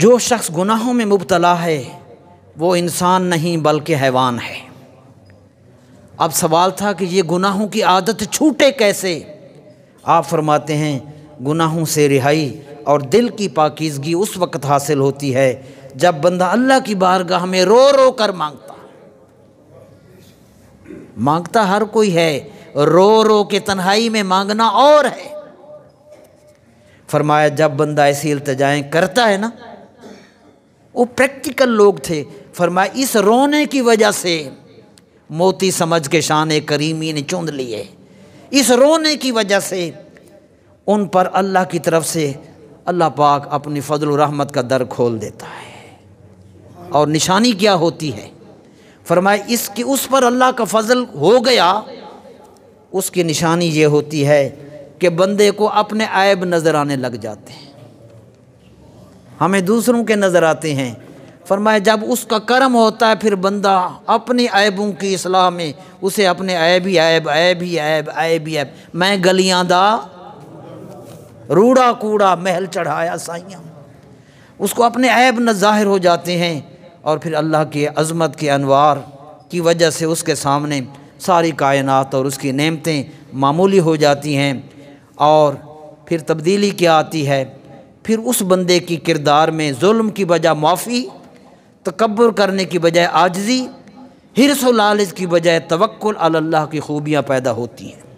जो शख्स गुनाहों में मुबतला है वो इंसान नहीं बल्कि हैवान है अब सवाल था कि ये गुनाहों की आदत छूटे कैसे आप फरमाते हैं गुनाहों से रिहाई और दिल की पाकिजगी उस वक़्त हासिल होती है जब बंदा अल्लाह की बारगाह में रो रो कर मांगता मांगता हर कोई है रो रो के तन्हाई में मांगना और है फरमाया जब बंदा ऐसी इल्तजाएं करता है ना वो प्रैक्टिकल लोग थे फरमाए इस रोने की वजह से मोती समझ के शान करीमी ने चुन लिए इस रोने की वजह से उन पर अल्लाह की तरफ से अल्लाह पाक अपनी फजल रहमत का दर खोल देता है और निशानी क्या होती है फरमाए इसकी उस पर अल्लाह का फजल हो गया उसकी निशानी ये होती है कि बंदे को अपने ऐब नज़र आने लग जाते हैं हमें दूसरों के नज़र आते हैं फरमाया जब उसका कर्म होता है फिर बंदा अपने ऐबों की असलाह में उसे अपने ऐब ही ऐब ऐब ही ऐब ऐब ही ऐब मैं गलियाँ दा रूड़ा कूड़ा महल चढ़ाया साइया उसको अपने ऐब न जाहिर हो जाते हैं और फिर अल्लाह के अज़मत के अनवार की वजह से उसके सामने सारी कायनात और उसकी नेमतें मामूली हो जाती हैं और फिर तब्दीली क्या आती है फिर उस बंदे की किरदार में जुल्म की बजाय माफ़ी तकबर करने की बजाय आजजी हिरस लालच की बजाय तवक्ल अल्लाह की खूबियाँ पैदा होती हैं